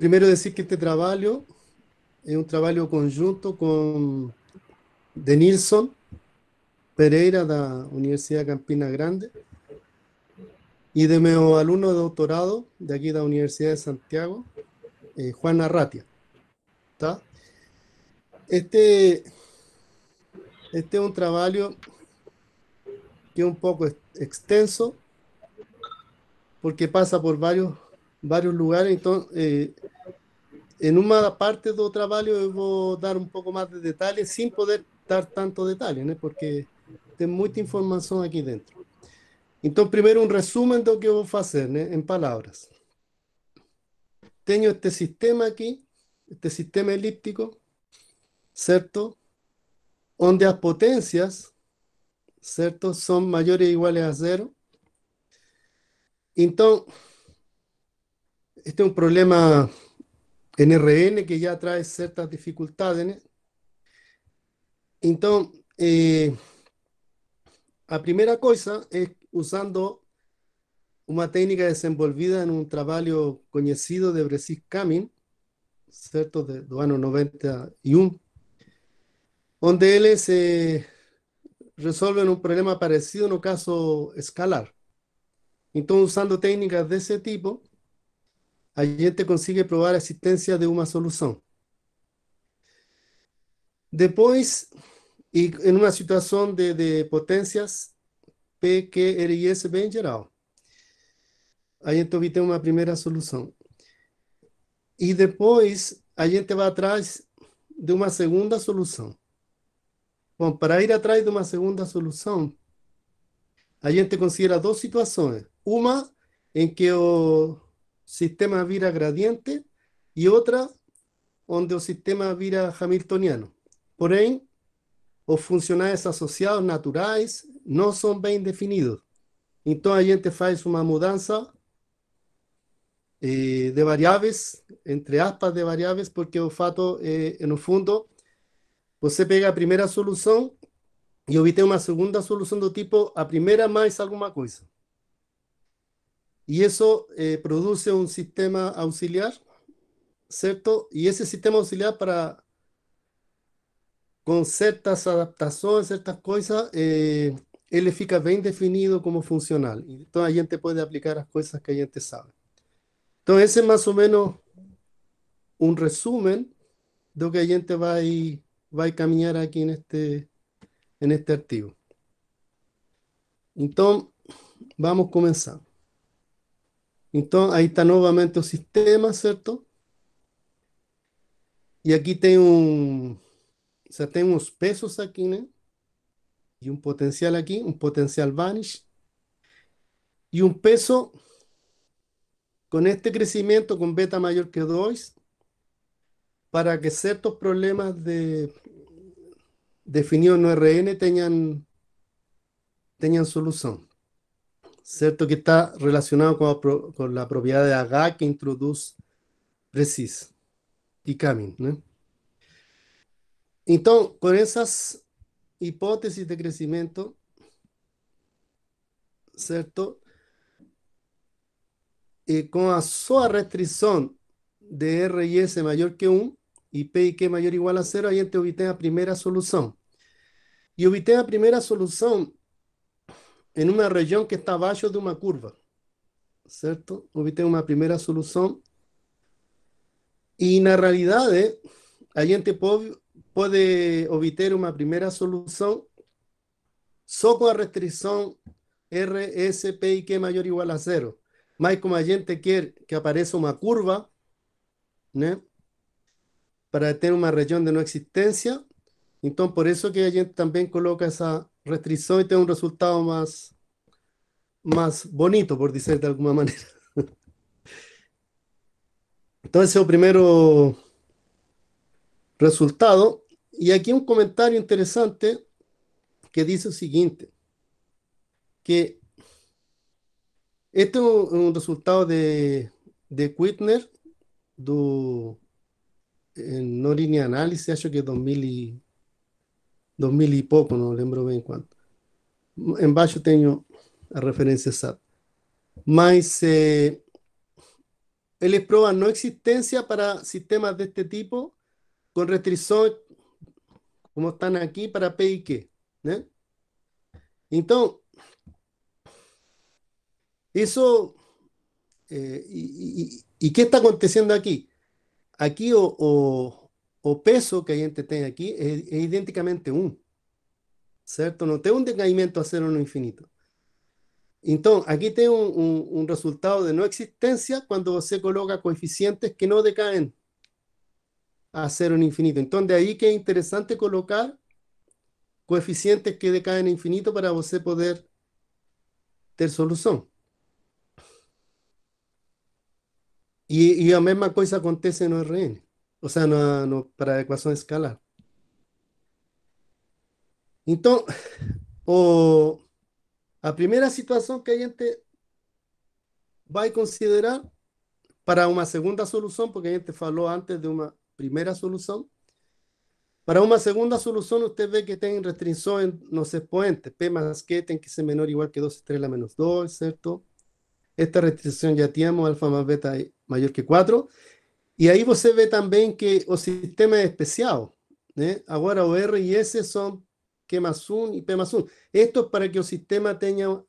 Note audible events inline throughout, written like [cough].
Primero decir que este trabajo es un trabajo conjunto de Nilsson Pereira de la Universidad Campina Grande y de mi alumno de doctorado de de la Universidad de Santiago, eh, Juan Arratia. Este, este es un trabajo que es un poco extenso porque pasa por varios varios lugares, entonces, eh, en una parte del trabajo voy a dar un poco más de detalles sin poder dar tanto detalle, porque tengo mucha información aquí dentro. Entonces, primero un resumen de lo que voy a hacer en palabras. Tengo este sistema aquí, este sistema elíptico, ¿cierto? Donde las potencias, ¿cierto? son mayores o iguales a cero. Entonces, este es un problema en RN que ya trae ciertas dificultades. Entonces, eh, la primera cosa es usando una técnica desenvolvida en un trabajo conocido de Bresis Camin, ¿cierto? de, los donde 91, él se eh, un un problema parecido en un caso escalar. Entonces, usando técnicas de ese tipo, a gente consigue probar la existencia de una solución. Después, y en una situación de, potencias P, Q, R y S en geral, a gente obtém una primera solución. Y después, a gente va atrás de una segunda solución. Bueno, para ir atrás de una segunda solución, a gente considera dos situaciones. Una, en que o sistema vira gradiente y otra donde o sistema vira hamiltoniano. ahí los funcionales asociados naturales no son bien definidos. entonces a gente faz una mudanza eh, de variables, entre aspas de variables, porque o fato, eh, fondo fundo, pues você pega a primera solución y obtiene una segunda solución do tipo a primera más alguna cosa. Y eso eh, produce un sistema auxiliar, ¿cierto? Y ese sistema auxiliar para con ciertas adaptaciones, ciertas cosas, eh, él bien definido como funcional. Y toda la gente puede aplicar las cosas que la gente sabe. Entonces, ese es más o menos un resumen de lo que la gente va a, ir, va a caminar aquí en este, en este artículo. Entonces, vamos comenzando. Entonces, ahí está nuevamente el sistema, ¿cierto? Y aquí tengo, um, o pesos aquí, ¿no? Y un potencial aquí, un potencial vanish. Y un peso con este crecimiento, con beta mayor que 2, para que ciertos problemas de definido no RN tengan solución. ¿cierto? Que está relacionado con, la propiedad de Agá que introduce precis y camin, ¿no? Entonces, con esas hipótesis de crecimiento, ¿cierto? Y eh, con a restricción de R y S mayor que 1 y P y Q mayor igual a 0, ahí te la primera solución. Y Y la primera solución solución en una región que está abajo de una curva, cierto una una solución y y la realidad, a gente puede solución una primera solución eh, solo R, S, P y RSPIQ mayor o igual a cero. Más como a gente quiere que aparezca una curva, Para tener una región de no existencia, entonces por eso que a gente también coloca esa y tengo un resultado más, más bonito, por decir de alguna manera. [laughs] Entonces, el primero resultado. Y aquí un comentario interesante que dice lo siguiente, que este es un, resultado de, de Kuitner do no de análisis, acho que 2000 2000 e pouco, não lembro bem En Embaixo tengo la referencia sat Mas eh, eles provam no existencia para sistemas de este tipo con restricción como están aquí, para P y Q, ¿eh? Entonces, Então, eh, ¿y eh, está aconteciendo aquí? Aquí, o o peso que hay gente aquí es idénticamente es 1. ¿Cierto? No tengo un decaimiento a 0, no infinito. Entonces, aquí tengo un resultado de no existencia cuando se coloca coeficientes que no decaen a 0, no infinito. Entonces, de ahí que es interesante colocar coeficientes que decaen a infinito para usted poder tener solución. Y la misma cosa cosa acontece en RN. O sea, no, para ecuación ecuación escalar. Entonces, o, primera situación situación que hay gente va a considerar para una segunda solución, porque a gente habló antes de una primera solución. para una segunda solución, usted ve que restricción en los exponentes, P más Q tiene que ser menor o igual que 2 la menos 2, ¿cierto? Esta restricción ya tenemos, alfa más beta mayor que 4. Y ahí você vê también que o sistema é especial. ¿eh? Ahora Agora, o R e S son Q más 1 y P más 1. Esto para que o sistema tenga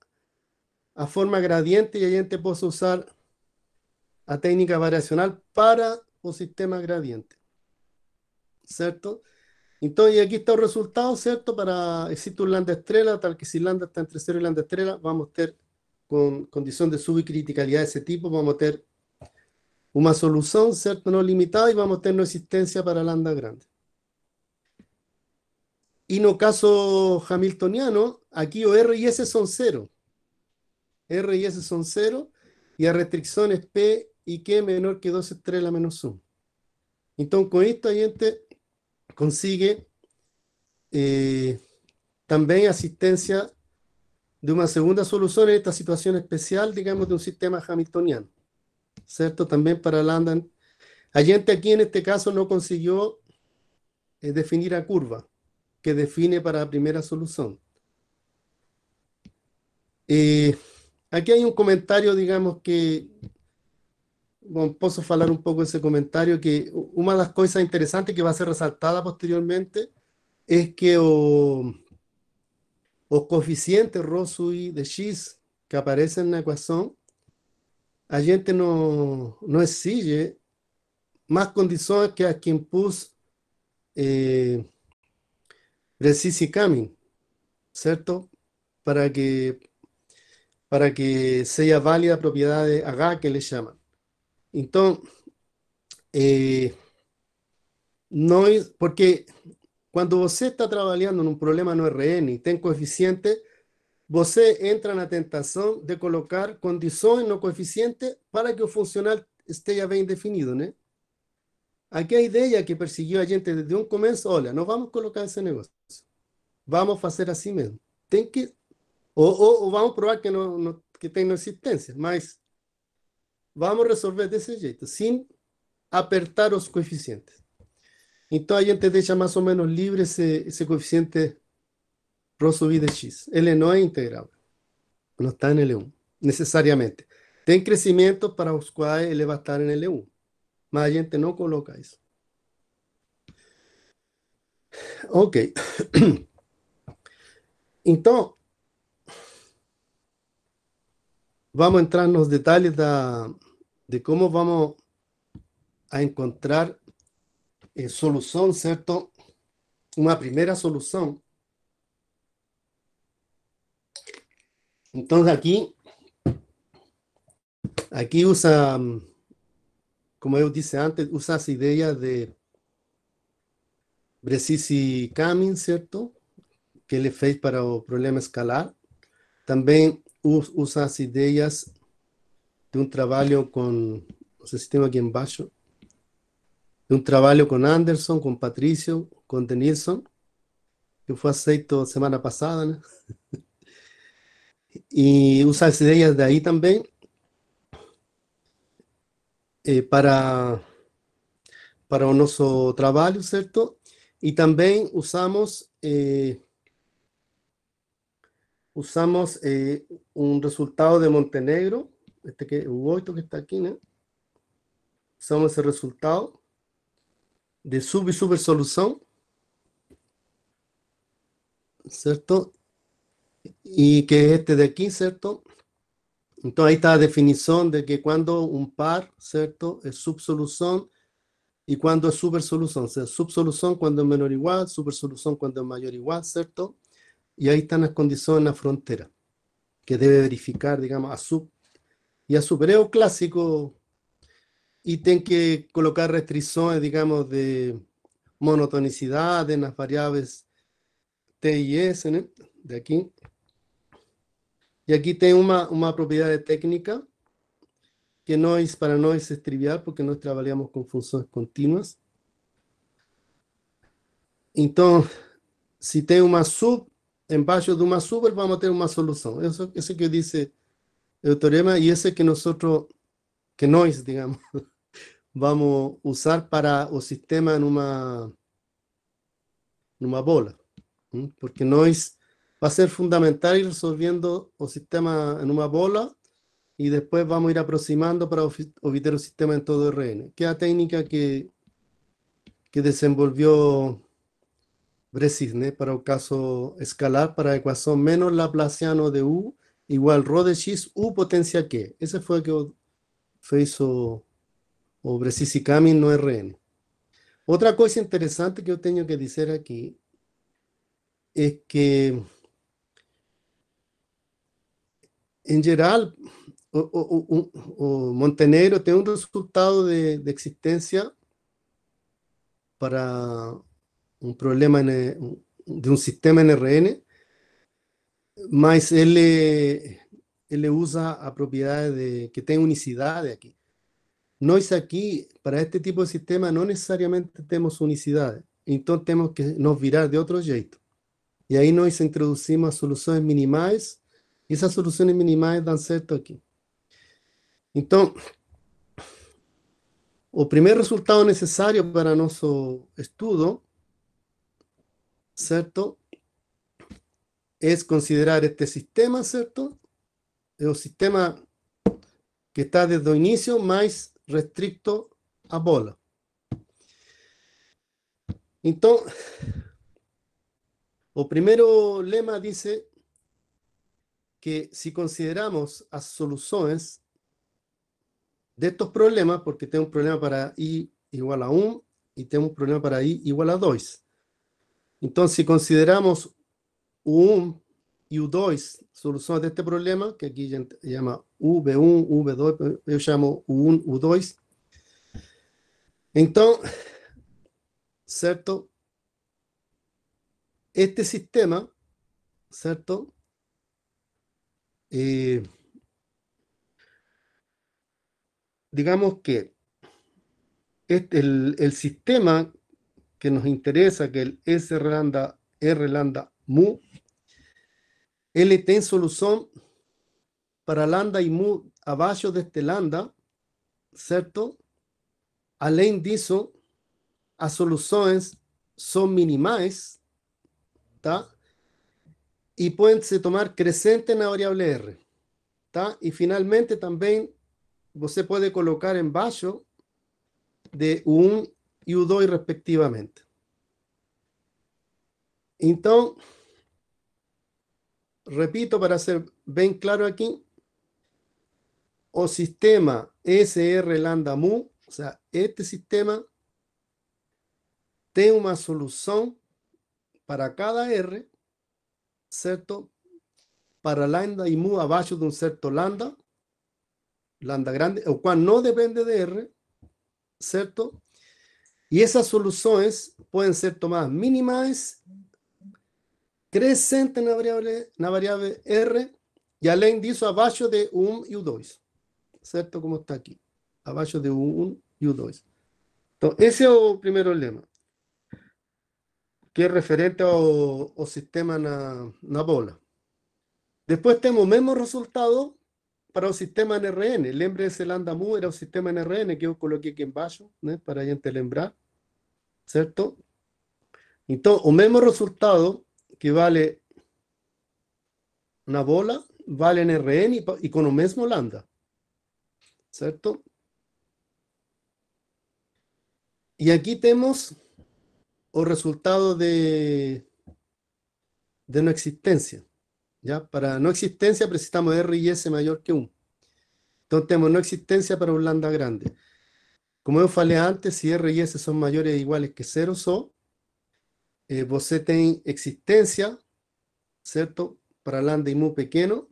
a forma gradiente y a gente pueda usar a técnica variacional para un sistema gradiente. ¿Cierto? Entonces, aquí está el resultado, ¿cierto? Para existir un lambda estrela, tal que si lambda está entre 0 y lambda estrella vamos a tener con condición de subcriticalidad de ese tipo, vamos a tener una solución, ¿cierto? No limitada y vamos a tener una existencia para lambda grande. Y el caso hamiltoniano, aquí o R y S son cero. R y S son cero y a restricciones P y Q menor que 2 la menos 1. Entonces con esto la gente consigue eh, también asistencia de una segunda solución en esta situación especial, digamos, de un sistema hamiltoniano. ¿cierto? También para Landan. gente aquí en este caso no consiguió eh, definir la curva, que define para la primera solución. Eh, aquí hay un comentario, digamos que, bueno, puedo hablar un poco de ese comentario, que una de las cosas interesantes que va a ser resaltada posteriormente es que los coeficientes coeficiente Rho sui de X que aparecen en la ecuación a gente no exige más condiciones que a quem pus eh, precise certo? Para que para que sea válida propiedad de H que le llaman. Entonces, eh, no es porque cuando usted está trabajando en un problema no RN y tem coeficiente, você entra na tentação de colocar condições no coeficiente para que o funcional esteja bem definido, né? Aqui a ideia que perseguiu a gente desde um começo, olha, não vamos colocar esse negócio. Vamos fazer assim mesmo. Tem que... Ou, ou, ou vamos provar que, não, não, que tem não existência, mas vamos resolver desse jeito, sem apertar os coeficientes. Então a gente deixa mais ou menos livre esse, esse coeficiente ρ de x. L no es integrable. No está en L1, e necesariamente. Ten crecimiento para los cuales L va a estar en L1. E Más gente no coloca eso. Ok. [clears throat] entonces vamos a entrar en los detalles de cómo vamos a encontrar eh, solución cierto una primera solución Entonces aquí, aquí usa, mm, como yo dice antes, usa las ideas de Bresisi Camin, ¿cierto? Que le fez para el problema escalar. También usa las ideas de un trabajo con, no sé si tengo aquí embaixo, de un trabajo con Anderson, con Patricio, con Denilson, que fue aceito semana pasada, ¿no? [laughs] y usa ideas de ahí también eh, para, para nuestro trabajo, ¿cierto? y también usamos eh, usamos eh, un resultado de Montenegro, este que es que está aquí, ¿no? Usamos ese resultado de sub y super solución, ¿cierto? y que es este de aquí, ¿cierto? Entonces ahí está la definición de que cuando un par, ¿cierto? Es subsolución y cuando es supersolución. O sea, subsolución cuando es menor o igual, supersolución cuando es mayor o igual, ¿cierto? Y ahí están las condiciones en la frontera, que debe verificar, digamos, a sub y a un clásico y tiene que colocar restricciones, digamos, de monotonicidad en las variables T y S, de aquí. Y aquí una una propiedad de técnica que no es para no es trivial, porque nosotros trabajamos con funciones continuas entonces si tengo una sub, en base de una sub, vamos a una solución. Eso es lo que dice el teorema y ese que nosotros, que no es digamos, [laughs] vamos a usar para o sistema en una bola. Porque no es va a ser fundamental ir resolviendo el sistema en una bola y después vamos a ir aproximando para obtener un sistema en todo RN, que es la técnica que, que desenvolvió Brecisne ¿eh? para el caso escalar para la ecuación menos Laplaciano de U igual rho de x U potencia Q. Ese fue el que hizo o y Camin, no RN. Otra cosa interesante que yo tengo que decir aquí es que en general, Montenegro tiene un resultado de, existencia para un problema eh, de un sistema NRN, pero él eh, él usa a que de, que de aquí. No es aquí para este tipo de sistema, no necesariamente tenemos unicidad, entonces tenemos que nos virar de otro jeito. Y ahí nos introducimos soluciones soluciones minimales. Y soluciones soluciones minimales dan cierto aquí. Entonces, el resultado necesario para nuestro estudio, ¿cierto? Es considerar este sistema, ¿cierto? El sistema que está desde el inicio más restricto a bola. Entonces, el primer lema dice que si consideramos las soluciones de estos problemas, porque tengo un problema para i igual a 1 y tengo un problema para i igual a 2. Entonces, si consideramos U1 y U2 soluciones de este problema, que aquí se llama V1, V2, yo llamo U1, U2, entonces, ¿cierto? Este sistema, ¿cierto? Eh, digamos que este, el, el, sistema que nos interesa, que el S lambda, R lambda mu, él tiene solución para lambda y mu abajo de este lambda, ¿cierto? Além disso, las soluciones son minimales, está y pueden tomar tomar en la variable R. Y y finalmente también. Usted puede colocar en bajo. de U1 y U2 respectivamente. Entonces. repito para ser bien claro aquí. o sistema SR lambda mu, o sea este sistema Tiene una solución. para cada R cierto Para lambda y mu abajo de un cierto lambda, lambda grande, o cual no depende de R, cierto y esas soluciones pueden ser tomadas mínimas, la en la la variable R, y além disso, abajo de 1 y 2, cierto Como está aquí abajo de 1 y 2. Entonces, ese es el primer lema que es referente o sistema na, na bola. Después tenemos mismo resultado para un sistema rn Lembre ese Lambda-mu era o sistema rn que yo coloqué aquí en ¿no? ¿eh? para a gente cierto ¿Cierto? Entonces, el mismo resultado que vale Una bola, vale en RN y con el mismo lambda, cierto y aquí tenemos o resultado de, de no existencia. ¿ya? Para no existencia necesitamos R y S mayor que 1. Entonces tenemos no existencia para un lambda grande. Como yo falé antes, si R y S son mayores o iguales que 0, o eh, vos tenés existencia, ¿cierto? Para lambda y mu pequeño.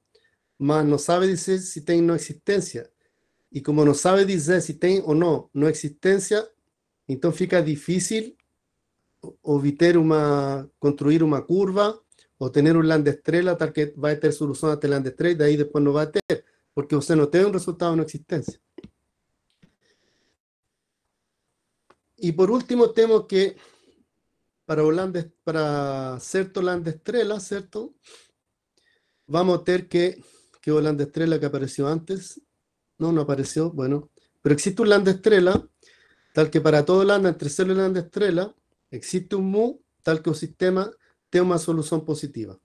más no sabe decir si tiene no existencia. Y como no sabe decir si tiene o no no existencia, entonces fica difícil obter una construir una curva tener un un estrella tal que va a tener solución solución este estrella y de ahí después no va a tener porque usted no tiene un resultado en existencia Y por último, tenemos que para, Holanda, para cierto estrella ¿cierto? Vamos a tener que, que estrella que apareció antes, no, no apareció, bueno, pero existe un estrella tal que para todo land entre cero y estrella Existe un mu tal que un sistema tenga una solución positiva,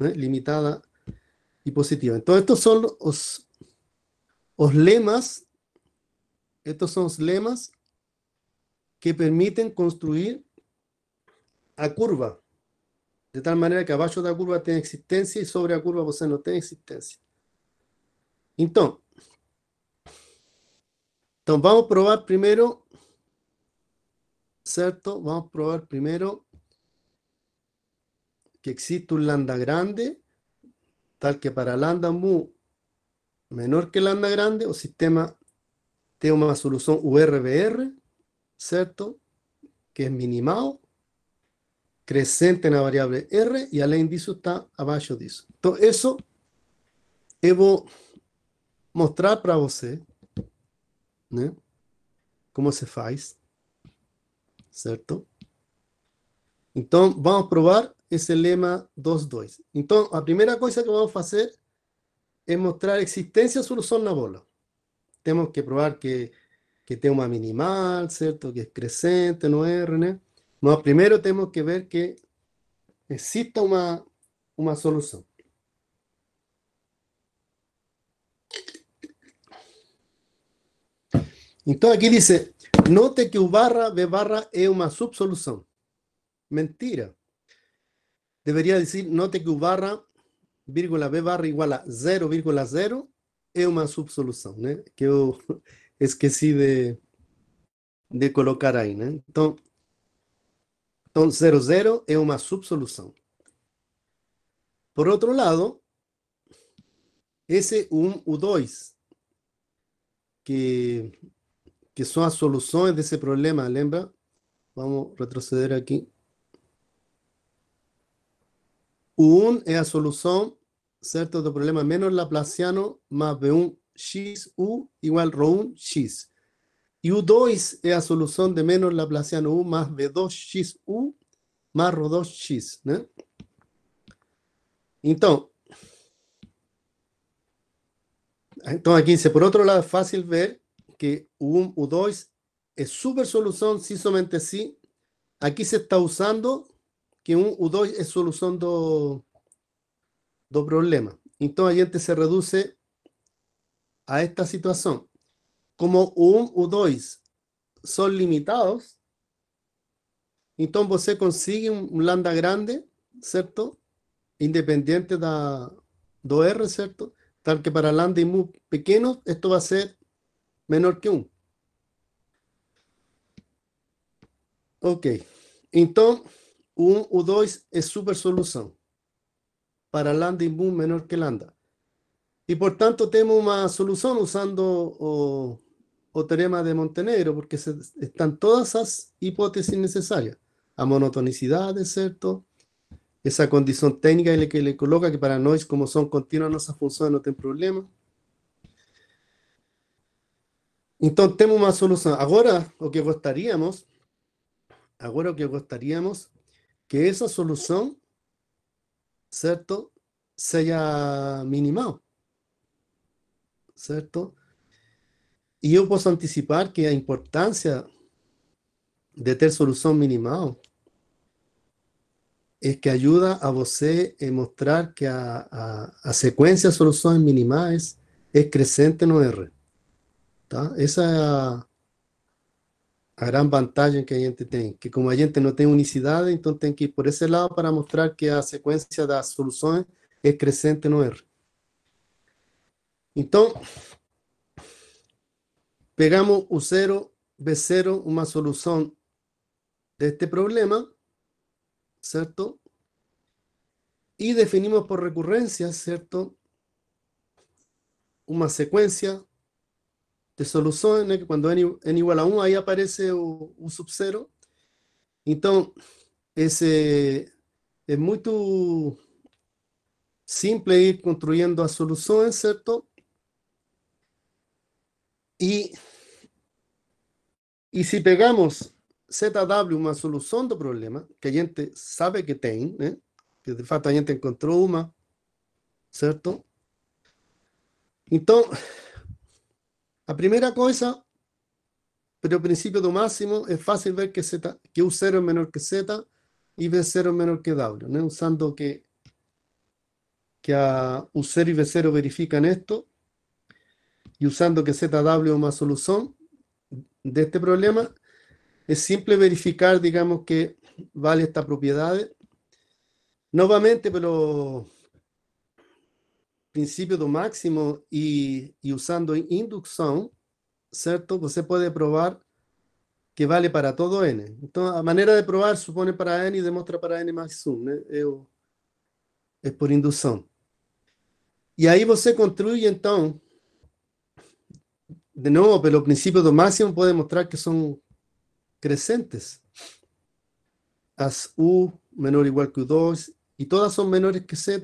¿eh? limitada y positiva. Entonces estos son los, lemas, estos son los lemas que permiten construir a curva, de tal manera que de la curva tiene existencia y sobre la curva no no existencia. existencia. vamos a vamos probar primero. Vamos a probar primero que existe un lambda grande, tal que para lambda mu menor que lambda grande, o sistema tiene una solución URBR, ¿cierto? Que es minimado, creciente en la variable R, y al índice está abajo de eso Entonces, eso debo mostrar para vos ¿eh? ¿Eh? cómo se faz. ¿Cierto? Entonces vamos a probar ese lema 22 entonces la primera cosa que vamos a hacer es mostrar existencia solución de en bola. Tenemos que probar que, que una una minimal, cierto, Que es creciente, no es RN. Pero primero tenemos que ver que exista una solución. Entonces aquí dice... dice Note que U barra B barra es una subsolución. Mentira. Debería decir, note que U barra, vírgula B barra igual a 0,0 es una subsolución, ¿no? ¿eh? Que eu [laughs] esqueci de, de colocar ahí né? Entonces, então 0, 0 é Por otro lado, ese 1, U2, que que son las soluciones de ese problema, lembra? Vamos a retroceder aquí. u 1 es la solución, ¿cierto?, del problema menos laplaciano más B1 x u igual ρ1 x. Y u 2 es la solución de menos laplaciano u más B2 x u más ρ2 x, no Entonces... Entonces aquí, se por otro lado fácil ver que un U2 es super solución si solamente si. Aquí se está usando que un U2 es solución dos do problema. Entonces, gente se reduce a esta situación. Como un U2 son limitados, entonces usted consigue un lambda grande, ¿cierto? Independiente de R, ¿cierto? Tal que para lambda y mu pequeños, esto va a ser menor que 1. Ok, entonces, 1 u 2 es super solución. para lambda y menor que lambda. Y por tanto, tenemos una solución usando o, teorema de Montenegro, porque se, están todas las hipótesis necesarias. A monotonicidad, ¿cierto? Esa condición técnica que le coloca que para nosotros, como son continuas nuestras funciones, no tiene problema. Entonces tenemos una solución. Ahora lo que gostaríamos, ahora lo que gostaríamos, que esa solución ¿Cierto? sea minimal, ¿Cierto? Y yo puedo anticipar que la importancia de tener solución minimal es que ayuda a você a mostrar que a, secuencia de soluciones minimales es creciente no R. Esa es a gran ventaja que hay gente tiene que como hay gente no tiene unicidad, entonces tiene que ir por ese lado para mostrar que secuencia de las soluciones es creciente no R. Entonces, pegamos u 0, B0, una solución de este problema, ¿cierto? Y definimos por recurrencia, ¿cierto? Una secuencia de soluciones, que cuando n, es igual a 1, ahí aparece un sub cero. Entonces, es es muy simple ir construyendo las soluciones ¿cierto y y si pegamos ZW, una solución del problema, que a gente sabe que tiene, ¿eh? que de hecho a gente encontró una, ¿cierto? Entonces, primera cosa, pero pero principio de máximo, es fácil ver que, Z, que U0 es menor que Z y V0 es menor que W, no usando que, que a U0 y V0 verifican esto, y usando que ZW es una solución de este problema, es simple verificar, digamos, que vale esta propiedad. Nuevamente, pero principio do máximo y usando inducción, ¿cierto? Você pues puede probar que vale para todo n. Entonces, la manera de probar supone para n y demuestra para n más 1, ¿no? ¿eh? por inducción. Y ahí usted construye, entonces, de nuevo, pero el principio do máximo, puede mostrar que son crecientes. As u menor o igual que u2, y todas son menores que z,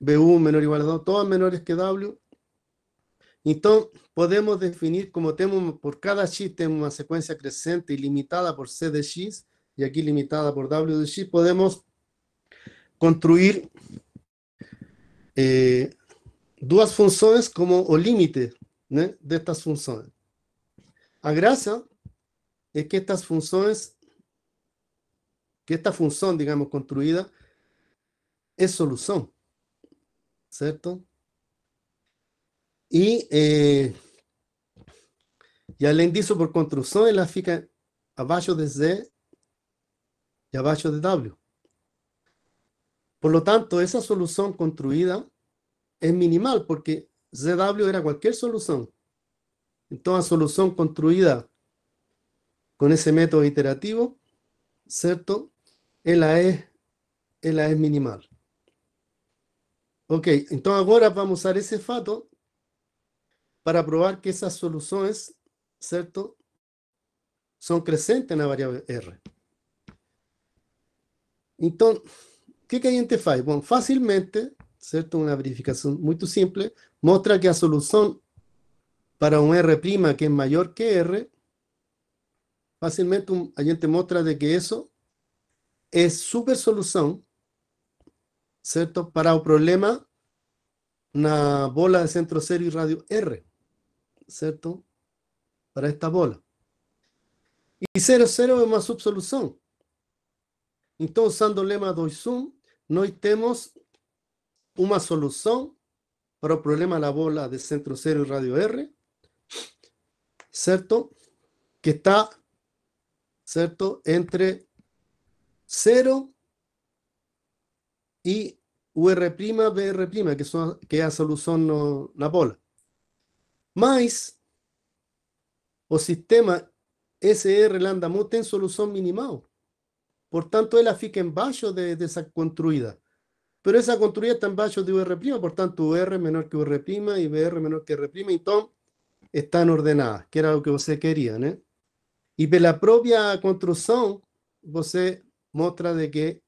B1 menor o igual a 2, todas menores que W. Entonces, podemos definir como tenemos por cada X tenemos una secuencia creciente y limitada por C de X, y aquí limitada por W de X, podemos construir eh, dos funciones como o límite de estas funciones. A gracia es que estas funciones, que esta función, digamos, construida, es solución cierto y eh, e além disso, por construcción fija fica abajo de Z y abajo de W. Por lo tanto, esa solución construida es minimal, porque ZW era cualquier solución Entonces, solución solución construida ese ese método iterativo, ¿cierto? la es la e es minimal. Ok, entonces ahora vamos a usar ese fato para probar que esas soluciones, ¿cierto? son crecientes en la variable R. Entonces, ¿qué que, a gente hace? fácilmente fácilmente, una verificación verificación simple que la solución para un R' que es mayor que R, fácilmente un gente muestra de que eso es super solución. ¿cierto? Para el problema, una bola de centro cero y radio R, ¿cierto? Para esta bola. Y 0, 0 es una subsolución. Entonces, usando el lema 2, 1, nos tenemos una solución para el problema la bola de centro cero y radio R, ¿Cierto? Que está, ¿Cierto? Entre 0 y UR', prima que, son, que solución a solución no, la bola. Pero o sistema SR Landamu tiene solución minimal. tanto, ela fica bajo de, esa construida. Pero esa construida está bajo de UR', tanto UR menor que UR' y BR menor que R', Entonces, están ordenadas, que era lo que você eh Y de la propia construcción, usted muestra de que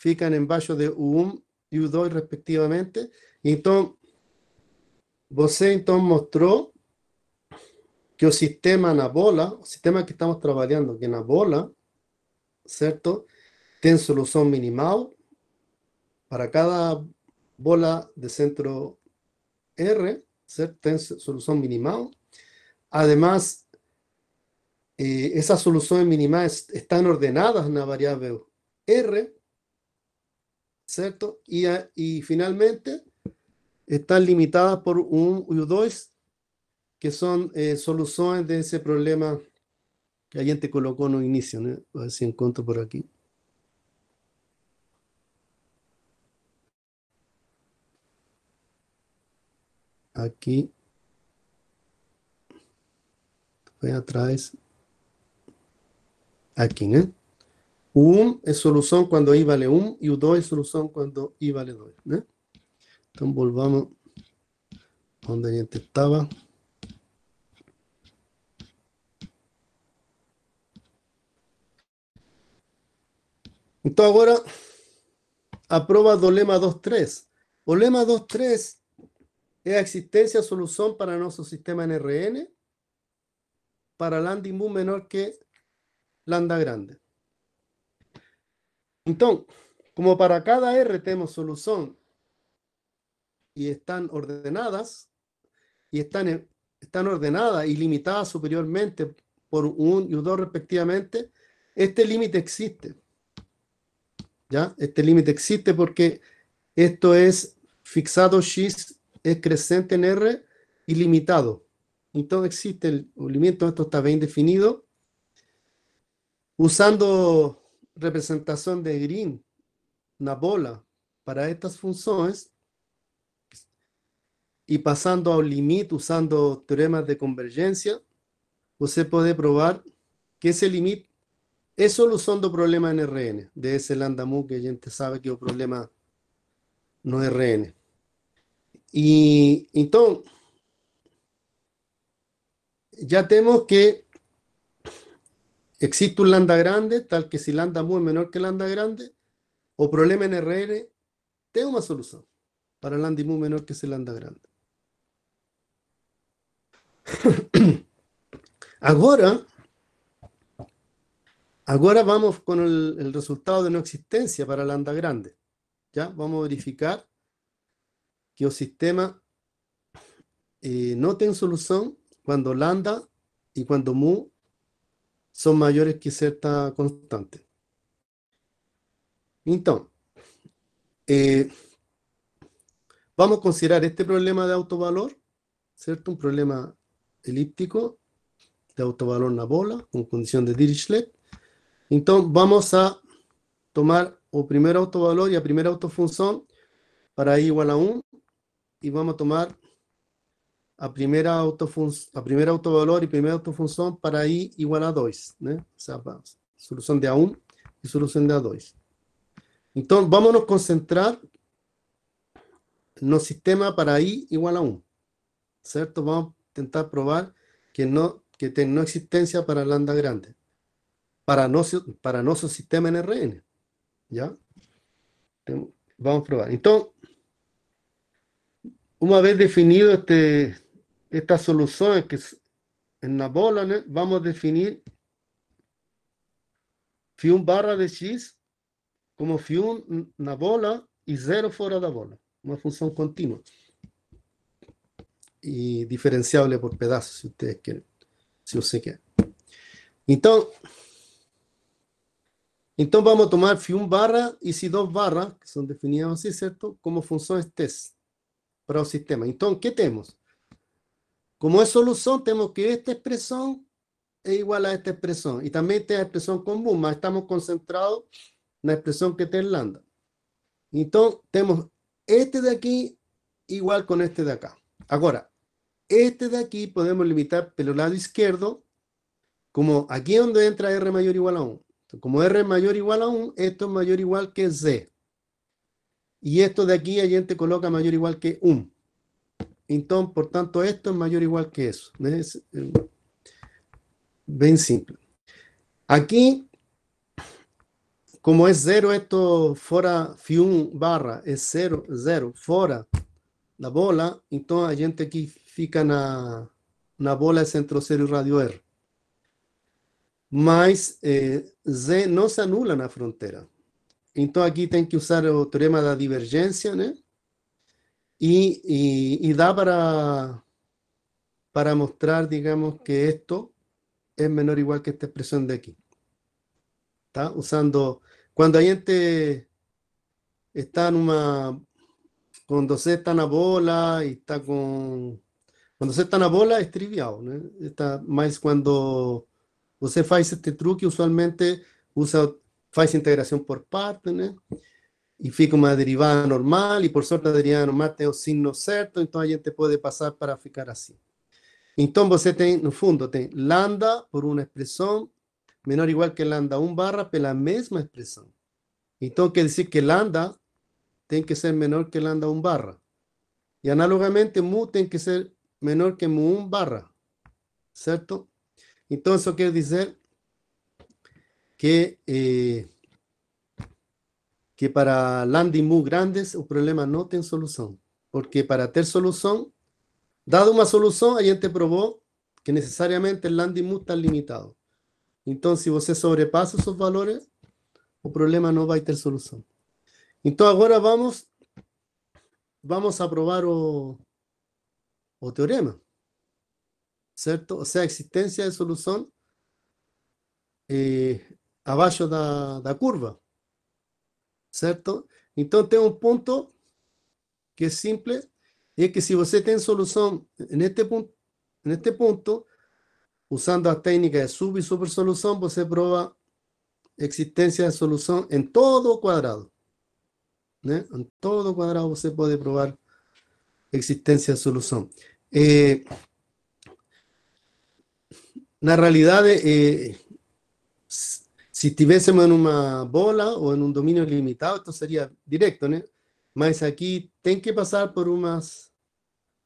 fican en de U1 y U2 respectivamente. ...entonces... ...usted mostró que el sistema la bola, ...el sistema que estamos trabajando, en la bola, ...¿cierto?... ...tiene solución minimal para cada bola de centro R, ¿cierto? ...tiene solución minimal. Además, eh, esas soluciones mínimas están ordenadas en la variable R, ¿cierto? Y, y finalmente están limitadas por un U2, que son eh, soluciones de ese problema que alguien te colocó no inicio, ¿no? a ver si encuentro por aquí. Aquí. Voy atrás. Aquí, ¿no? U1 es solución cuando I vale 1 y U2 es solución cuando I vale 2, Entonces volvamos donde a gente estava. Então, agora, a prova do 2.3. O lema 2.3 es la existencia de solución para nuestro sistema NRN para lambda menor que lambda grande. Entonces, como para cada R tenemos solución y están ordenadas, y están están ordenadas y limitadas superiormente por un y dos 2 respectivamente, este límite existe. ¿Ya? Este límite existe porque esto es fixado X, es creciente en R y limitado. Entonces existe el, el límite, esto está bien definido. Usando representación de Green una bola para estas funciones y pasando al límite usando teoremas de convergencia, usted puede probar que ese límite es solución del problema en RN, de ese lambda mu que la gente sabe que el problema no es RN. y entonces ya tenemos que existe un lambda grande, tal que si lambda mu es menor que lambda grande, o problema en RR, tengo una solución para lambda y mu menor que ese lambda grande. [clears throat] Ahora, Ahora vamos con el, resultado de no existencia para lambda grande. ¿ya? Vamos a verificar que el sistema eh, no tiene solución cuando lambda y cuando mu son mayores que cierta constante. Entonces eh, vamos vamos considerar este problema de autovalor, cierto, un problema elíptico de autovalor en la bola, con condición de Dirichlet. Entonces vamos a tomar o primer autovalor y la primera autofunción para igual a 1 y vamos a tomar a primera a primera autovalor y primera autofunción para I igual a 2, ¿eh? O sea, solución de A1 y solución de A2. Entonces, vámonos a concentrar no sistema para I igual a 1, ¿Cierto? Vamos a intentar probar que, no, que tenga no existencia para lambda grande, para no para sistema en Rn, ¿ya? vamos a probar. Entonces, una vez definido este, estas soluciones que en la bola eh, vamos a definir un barra de x como fi na bola y cero fuera de la bola, una función continua y diferenciable por pedazos, si ustedes quieren, si usted quiere. Entonces, entonces vamos a tomar un barra y si dos barras, que son definidas así, ¿cierto? Como funciones test para el sistema. Entonces, ¿qué tenemos? Como es solución, tenemos que esta expresión es igual a esta expresión y también esta expresión con buma más estamos concentrados en la expresión que tiene lambda. Entonces, tenemos este de aquí igual con este de acá. Ahora, este de aquí podemos limitar pelo lado izquierdo, como aquí donde entra R mayor o igual a 1. Como R mayor o igual a 1, esto es mayor o igual que Z. Y esto de aquí, allí te coloca mayor o igual que 1. Entonces, por tanto, esto es mayor o igual que eso. Eh, bien simple. Aquí, como es cero, esto fuera fi1 barra, es cero, cero, fuera la bola, entonces la gente aquí fica na, la bola de centro cero y radio R. Mas eh, Z no se anula la frontera. Entonces aquí tem que usar el teorema la divergencia, ¿no? Y, da para, para mostrar, digamos, que esto es menor o igual que esta expresión de aquí. Está usando, cuando hay gente está en una, cuando se está en la bola y está con, cuando se está en la bola es trivial, ¿no? Está más cuando usted hace este truque, usualmente usa, hace integración por parte, ¿no? Y como una derivada normal, y por suerte la derivada normal tiene o signo cierto, entonces a gente puede pasar para ficar así. usted tiene, en el fondo tiene lambda por una expresión, menor o igual que lambda 1 barra la misma expresión. Entonces, quiere decir que lambda tiene que ser menor que lambda 1 barra. Y análogamente, mu tiene que ser menor que mu 1 barra, ¿Cierto? Entonces, eso quiere decir que... Eh, que para landing muy grandes el problema no tiene solución, porque para tener solución, dado una solución, alguien gente probó que necesariamente el landing muy está limitado. Entonces, si usted sobrepasa esos valores, el problema no va a tener solución. Entonces, ahora vamos, vamos a probar o, o teorema, ¿cierto? O sea, existencia de solución eh, abajo de la curva. ¿Cierto? Entonces, tengo un punto que é simples, es que se você tem solução neste ponto, este punto, usando la técnica de sub y super usted você prova existência de solución en todo cuadrado. En todo cuadrado usted puede probar existencia de solución. Eh, la realidad realidade, eh, si estuviésemos en una bola o en un dominio limitado, esto sería directo, ¿no? Más aquí tienen que pasar por unas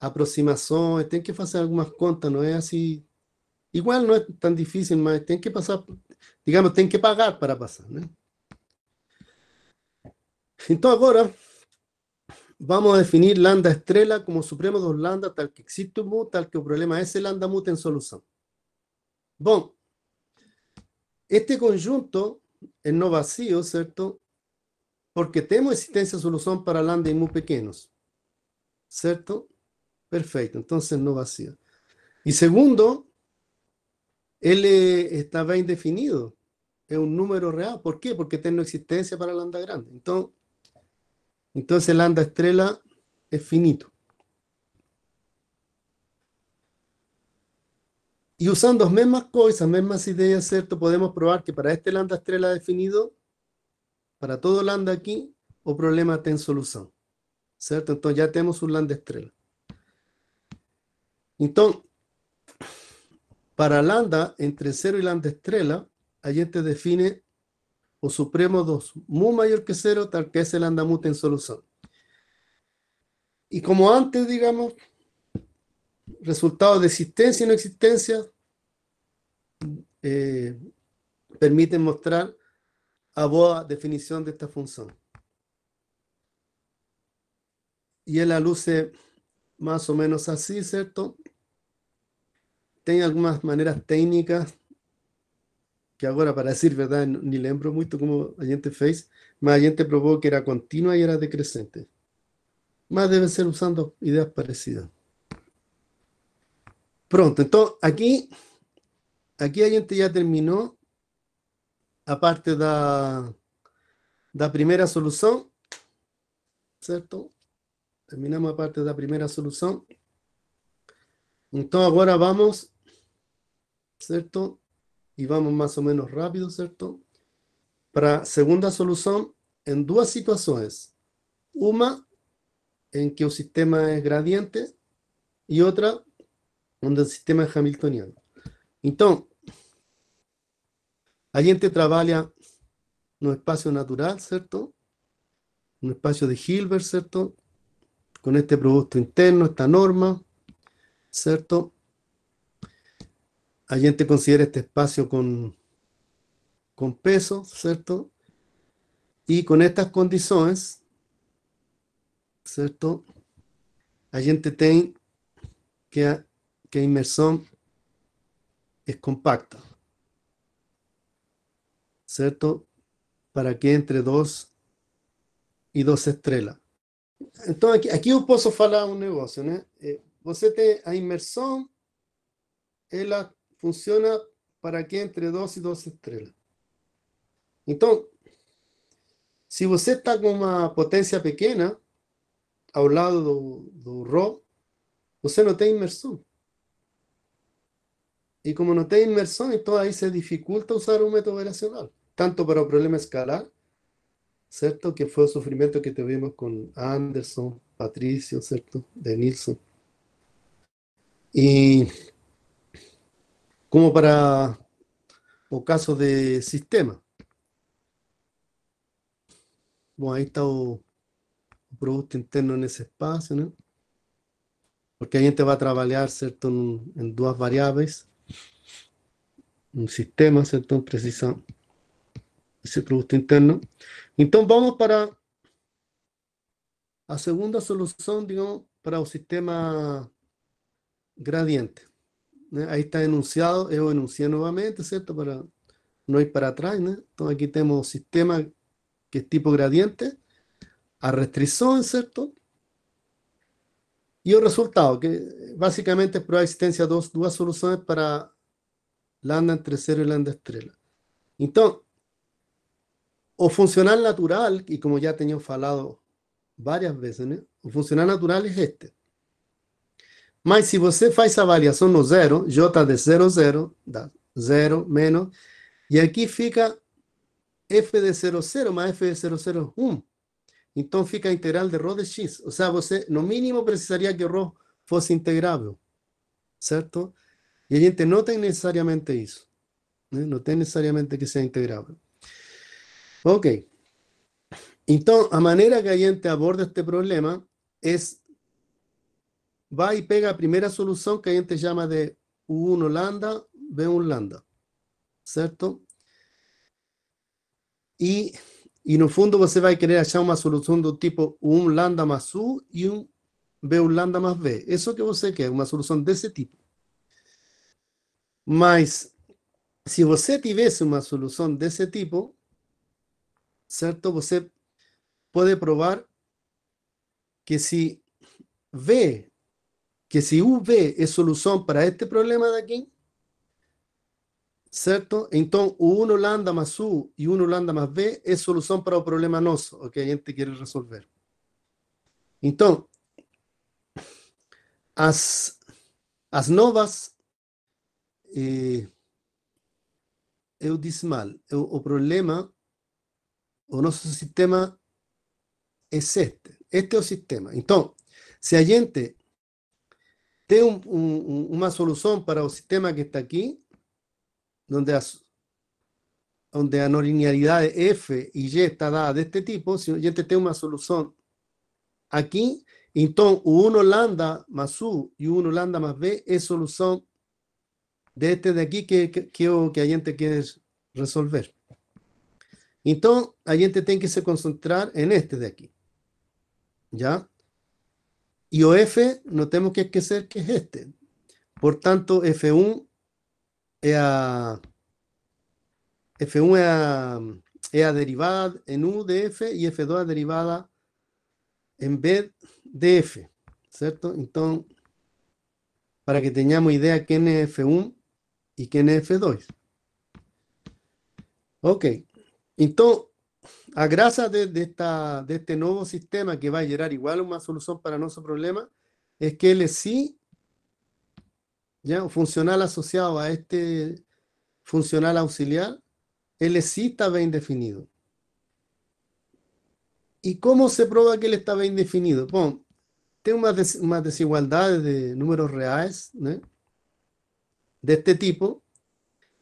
aproximaciones, tienen que hacer algunas cuentas, ¿no? Es así. Igual no es tan difícil, más tienen que pasar, digamos, tienen que pagar para pasar, ¿no? Entonces, ahora vamos a definir lambda estrella como supremo de lambda tal que existe un mu, tal que el problema es el lambda mu en solución. Bom, este conjunto es no vacío, ¿cierto? Porque tenemos existencia solución para lambda muy pequeños. ¿Cierto? Perfecto, entonces no vacío. Y segundo, L eh, bien definido, Es un número real. ¿Por qué? Porque tengo existencia para lambda grande. Entonces, entonces lambda estrella es finito. Y usando las mismas cosas, las mismas ideas, Podemos probar que para este lambda estrella definido, para todo lambda aquí, o problema ten solución. ¿Cierto? Entonces ya tenemos un lambda estrella. Entonces, para lambda, entre 0 y lambda estrella allí te este define o supremo 2, mu mayor que 0, tal que ese lambda mu en solución. Y como antes, digamos, resultados de existencia y no existencia eh, permiten mostrar a boa definición de esta función. Y la luce eh, más o menos así, ¿cierto? tiene algunas maneras técnicas que ahora para decir verdad ni lembro mucho como hay gente face, más gente probó que era continua y era decreciente. Más debe ser usando ideas parecidas. Pronto, entonces aquí, aquí hay gente ya terminó aparte parte la primera solución solución. Terminamos aparte de la primera solución entonces Ahora vamos, cierto y vamos más o menos rápido, cierto Para segunda solución en dos situaciones. Una en que el sistema es gradiente y otra un sistema hamiltoniano. Entonces, a gente trabalha un espacio natural, ¿cierto? Un espacio de Hilbert, ¿cierto? Con este producto interno, esta norma, ¿cierto? A gente considera este espacio con con peso, ¿cierto? Y con estas condiciones, ¿cierto? A gente tiene que que inmersión es compacta, ¿cierto? Para que entre dos y dos estrellas. Entonces, aquí yo eu posso un negocio, ¿no? né? Você tem a funciona para que entre dos y dos estrellas. Entonces, si usted está una potencia pequeña pequena, un lado do, do usted no tiene inmersión. Y como no te inmersión, entonces ahí se dificulta usar un método operacional tanto para problema escalar, ¿cierto? Que fue el sufrimiento que tuvimos con Anderson, Patricio, ¿cierto? De Nilsson. Y como para o casos de sistema. Bueno, ahí está un producto interno en ese espacio, ¿no? Porque ahí te va a trabajar, ¿cierto? En, en dos variables un sistema, ¿cierto?, precisa ese producto interno. Entonces, vamos para la segunda solución, digamos, para un sistema gradiente. ¿Eh? Ahí está enunciado, yo enuncié nuevamente, ¿cierto?, Para no ir para atrás, ¿no? Entonces, aquí tenemos un sistema que es tipo gradiente, a restricción, ¿cierto?, y el resultado, que básicamente es prueba de existencia de dos soluciones para Lambda entre 0 y lambda estrella entonces o funcional natural, y como ya teníamos falado varias veces, ¿no? o funcional natural es este. Mas si usted faz esa variación no 0, J de 0, 0, da 0, menos, y aquí fica F de 0, 0, más F de 0, 0, 1. Entonces fica integral de Rho de X. o sea você no mínimo precisaría que Rho fuese integrable. ¿Cierto? Y gente no tiene necesariamente eso. ¿eh? No tiene necesariamente que sea integrable. Ok. Entonces, la manera que hay gente aborda este problema es va y pega primera solución que gente llama de U1 lambda, B1 lambda. Y en el fondo, usted va a querer hallar una solución de tipo 1 lambda más U y un B1 lambda más V. Eso que usted quiere, una solución de ese tipo. Mas, se você una solución de ese tipo, cierto Você puede probar que si V, que si V es solución para este problema daqui, cierto entonces u 1 lambda más U e 1 lambda más V es solución para el problema nosso, que a gente quiere resolver. Entonces, as, as novas eh, o problema o, problema, o sistema es este, este o sistema. entonces, si a gente tiene una solución para el sistema que está aquí donde donde la no linealidad de f y y está dada de este tipo, si gente tiene una solución aquí, entonces u1 lambda más u y 1 lambda más b es solución de este de aquí que, que, que, oh, que quiere resolver. Entonces, hay gente tiene que se concentrar en este de aquí. ¿Ya? Y OF, no tenemos que esquecer que es este. Por tanto, F1 es a, F1 es a, derivada en U de F y F2 a derivada en B de F. ¿Cierto? Entonces, para que tengamos idea quién es F1, y que en F2. Ok, entonces, a grasa de, esta, de este nuevo sistema que va a generar igual una solución para nuestro problema, es que L sí ya, funcional asociado a este funcional auxiliar, l sí está bien definido. ¿Y cómo se prueba que él bien definido Bueno, tengo más unas desigualdades de números reales, ¿no? de este tipo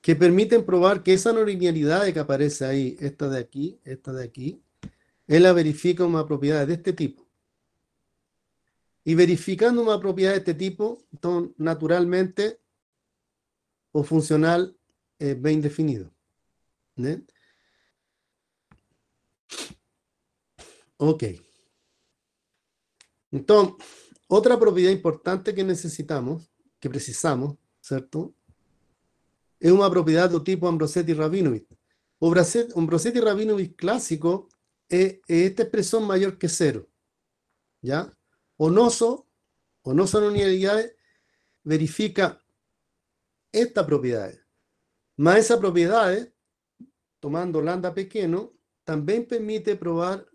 que permiten probar que esa no linealidad que aparece ahí, esta de aquí, esta de aquí, él la verifica una propiedad de este tipo. Y verificando una propiedad de este tipo, entonces, naturalmente o funcional es bien definido Ok. Entonces, otra propiedad importante que necesitamos, que precisamos, cierto es una propiedad de tipo Ambrosetti Rabinovich. O Ambrosetti Rabinovich clásico es esta expresión mayor que cero ya O nosso, o no verifica esta propiedades más esas propiedades tomando lambda pequeño también permite probar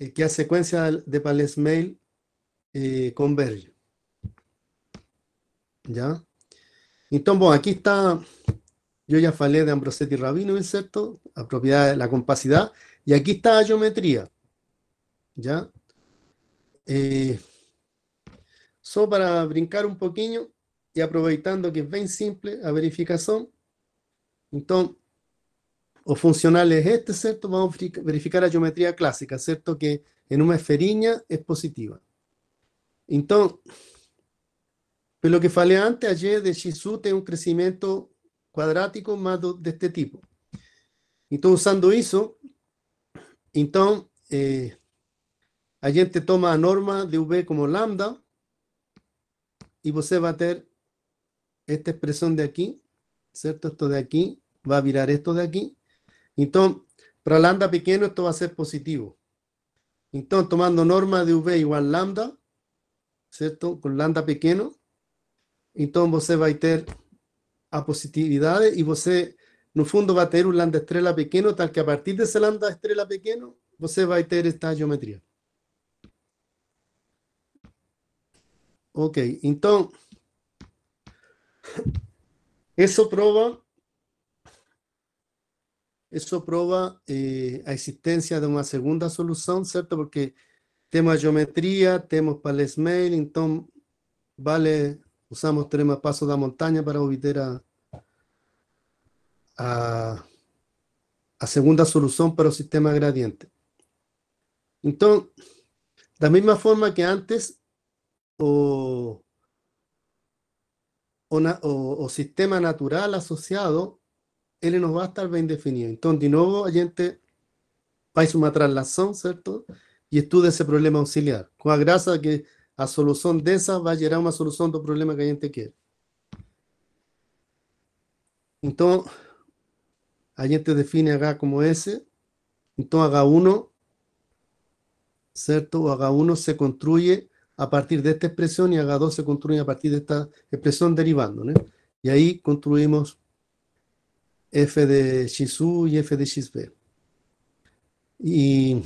eh, que la secuencia de Palesmail eh, converge. ¿Ya? Entonces, bueno, aquí está, yo ya falé de Ambrosetti y Rabino, La A de la compacidad, y aquí está la geometría. ¿Ya? Eh, solo para brincar un poquito y aprovechando que es bien simple la verificación, entonces, o funcionales es este, ¿cierto? Vamos a verificar la geometría clásica, ¿cierto? Que en una esferiña es positiva. Entonces, pues lo que falé antes, ayer, de Shizu tiene un crecimiento cuadrático más de este tipo. Entonces, usando eso, entonces, eh, a gente toma a norma de V como lambda y usted va a tener esta expresión de aquí, ¿cierto? Esto de aquí va a virar esto de aquí. Entonces, para lambda pequeño esto va a ser positivo. Entonces, tomando norma de V igual lambda, ¿cierto? Con lambda pequeño, Então você vai ter a positividade e você, no fundo, vai ter um lambda estrela pequeno, tal que a partir desse lambda estrela pequeno, você vai ter esta geometria. Ok, então, isso prova, isso prova eh, a existência de uma segunda solução, certo? Porque temos a geometria, temos Pales então vale usamos tres Paso de montaña para obitera a, a, segunda solución para el sistema gradiente. Entonces, de la misma forma que antes, o, sistema natural asociado, él nos va a estar bien definido. Entonces, de nuevo, a gente traslación una traslación, cierto y estudia ese problema auxiliar. con la grasa que a va a llegar a una solución de problema que a gente quiere. Entonces, a gente define H como S. Entonces, H1, cierto O H1 se construye a partir de esta expresión y H2 se construye a partir de esta expresión derivando. ¿no? Y ahí construimos f de xu y f de xb. Y,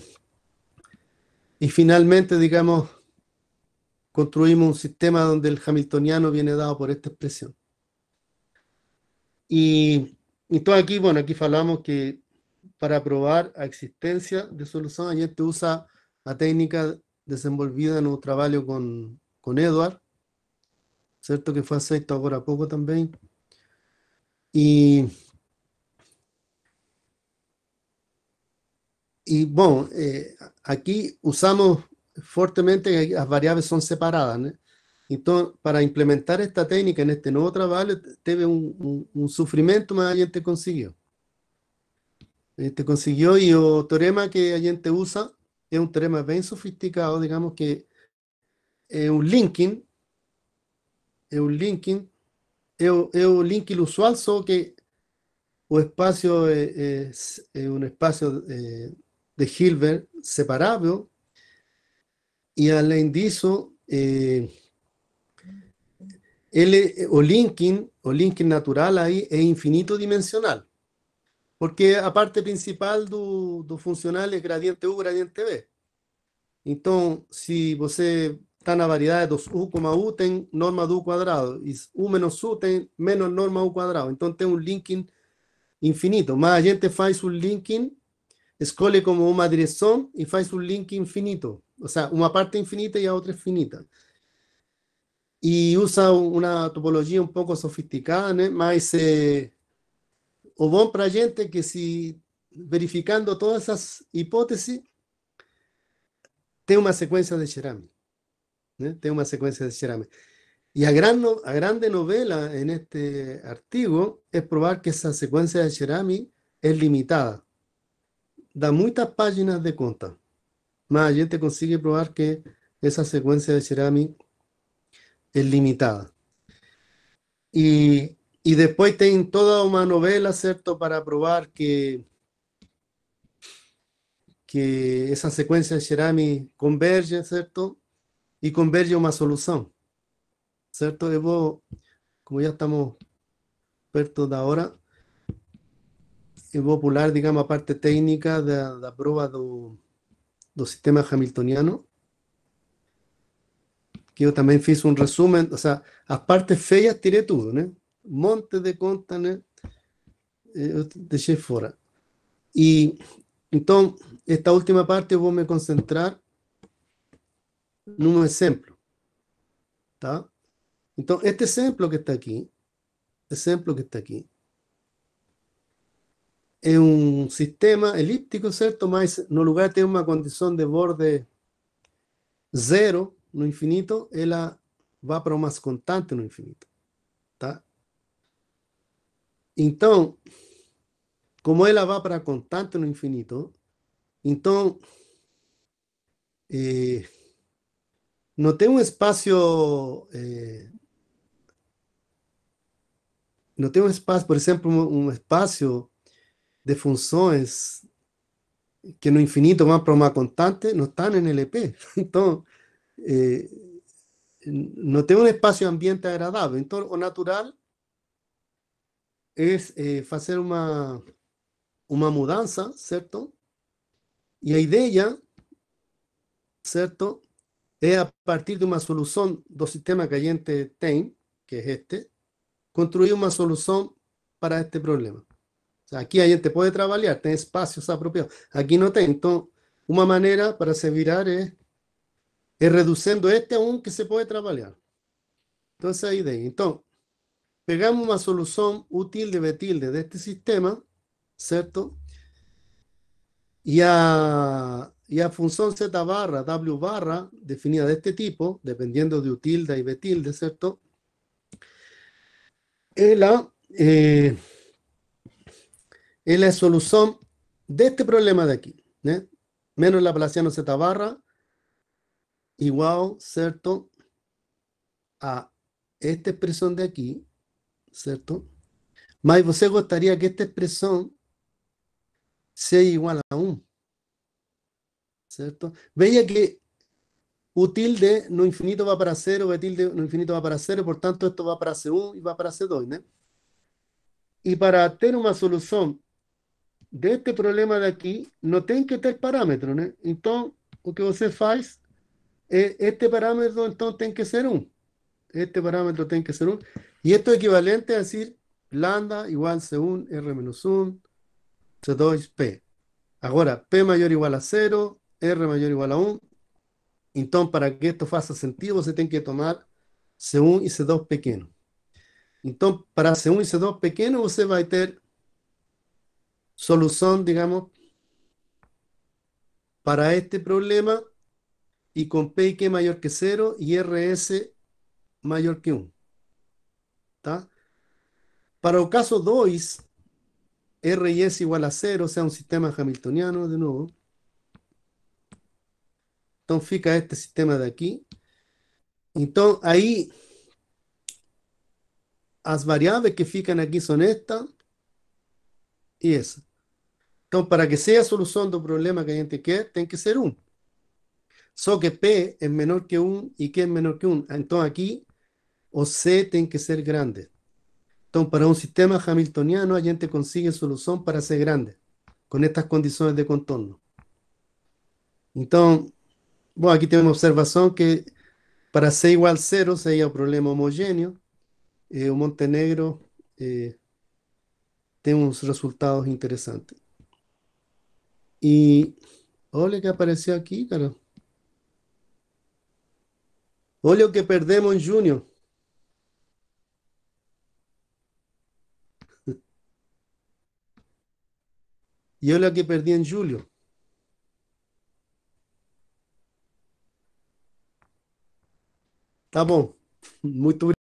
y finalmente, digamos, construimos un sistema donde el hamiltoniano viene dado por esta expresión. Y entonces aquí, bueno, aquí hablamos que para probar la existencia de solución, ayer te usa la técnica desenvolvida en un con, con Edward, ¿cierto? que fue aceptado ahora poco también. Y... Y, bueno, eh, aquí usamos fuertemente eh, las variables son separadas. Entonces, para implementar esta técnica en este nuevo trabajo teve un sufrimiento pero sofrimento, mas a gente consiguió A eh, teorema que alguien te usa es un teorema bien sofisticado, digamos que es un linking, es un linking, es un linking usual solo que el espacio eh, es un espacio de Hilbert separado y além disso, eh, o linking, o linking natural ahí es infinito dimensional, porque la parte principal do, do funcional es gradiente U, gradiente b. Entonces, si você está en variedad de dos U, U, tem norma de U cuadrado. Y U menos U tem menos norma U cuadrado. Entonces, tem un linking infinito, Más gente hace un linking, escole como una dirección y hace un linking infinito o sea, una parte infinita y a otra finita. Y usa una topología un poco sofisticada, ¿no? mas eh, o para gente que si verificando todas esas hipótesis, tem una secuencia de Cherami. Tengo una secuencia de Cherami. Y a, gran, a, grande novela en este artículo es probar que esa secuencia de Cherami es limitada. Da muchas páginas de contas allá te consigue probar que esa secuencia de cerámica es limitada. Y, y después ten toda una novela, ¿cierto?, para probar que, que esa secuencia de cerámica converge, ¿cierto? Y converge una solución, ¿cierto? Y como ya estamos expertos de ahora, voy a pular, digamos, a parte técnica de la prueba de del sistema hamiltoniano, que yo también fiz un resumen, o sea, las partes feas todo todo, monte de conta, eh, dejé fuera y entonces esta última parte voy a me concentrar num ejemplo está entonces este ejemplo que está aquí ejemplo que está aquí es un sistema elíptico, ¿cierto? Más no lugar tiene una condición de borde cero, no infinito, Ella va para más constante no infinito, tá? Entonces, como ella va para constante no infinito, entonces eh, no tiene un espacio... Eh, no eh, un espacio, por ejemplo, un espacio de funciones que no infinito más pero más constante no están en el EP. [laughs] Entonces, eh, no tengo un espacio ambiente agradable. Entonces, lo natural es eh, hacer una, una mudanza, ¿cierto? Y la idea, ¿cierto? Es a partir de una solución dos sistemas que TEIN, que es este, construir una solución para este problema aquí aqui te te puede trabalhar, Tiene espacios apropiados. Aquí no una Entonces, una manera para se virar es reduciendo este a que se puede trabajar. Entonces, ahí de ahí. pegamos una solución útil de B tilde este sistema, ¿cierto? a, y a función z barra, w barra, definida de este tipo, dependiendo de u tilde y b tilde, ¿cierto? Es la eh, es la solución de este problema de aquí. ¿eh? Menos Laplaciano Z barra igual, ¿cierto? A esta expresión de aquí, ¿cierto? Más, ¿vosotros gustaría que esta expresión sea igual a 1. ¿Cierto? Veía que U tilde no infinito va para 0, B tilde no infinito va para 0, por tanto esto va para C1 y va para C2. ¿no? ¿eh? Y para tener una solución de este problema de aquí, no tiene que tener parámetro, ¿no? Entonces, lo que usted hace, este parámetro, entonces, tiene que ser 1. Este parámetro tiene que ser 1. Y esto es equivalente a decir lambda igual C1 R menos 1 C2 P. Ahora, P mayor igual a 0, R mayor igual a 1. Entonces, para que esto haga sentido, se tiene que tomar C1 y C2 pequeño. Entonces, para C1 y C2 pequeño, usted va a tener solución, digamos, para este problema y con P y Q mayor que 0 y RS mayor que 1. Para el caso 2, R y S igual a 0, o sea, un sistema hamiltoniano de nuevo. Entonces fica este sistema de aquí. Entonces ahí las variables que fican aquí son estas y esa. Entonces, para que sea solución de problema que a gente quer, tiene que ser 1. Solo que P es menor que 1 y Q es menor que 1. Entonces, aquí o C tiene que ser grande. Entonces, para un sistema hamiltoniano, a gente consigue solución para ser grande, Con estas condiciones de contorno. Entonces, bueno, aquí tem observación que para C igual a 0, sería un problema homogéneo. o Montenegro eh, eh unos resultados interesantes. Y, ole que apareció aquí, cara. Olha que perdemos en junio. [laughs] Y olha que perdí en julio. Tá bom. Muito